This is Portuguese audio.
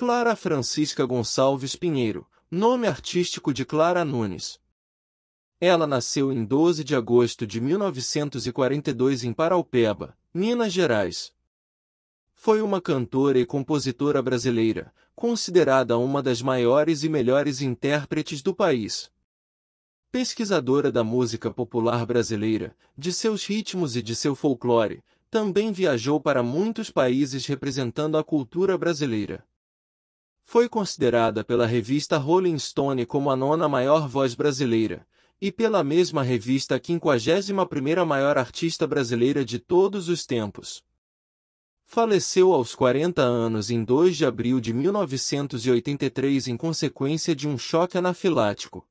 Clara Francisca Gonçalves Pinheiro, nome artístico de Clara Nunes. Ela nasceu em 12 de agosto de 1942 em Paraupeba, Minas Gerais. Foi uma cantora e compositora brasileira, considerada uma das maiores e melhores intérpretes do país. Pesquisadora da música popular brasileira, de seus ritmos e de seu folclore, também viajou para muitos países representando a cultura brasileira foi considerada pela revista Rolling Stone como a nona maior voz brasileira, e pela mesma revista a 51 primeira maior artista brasileira de todos os tempos. Faleceu aos 40 anos em 2 de abril de 1983 em consequência de um choque anafilático.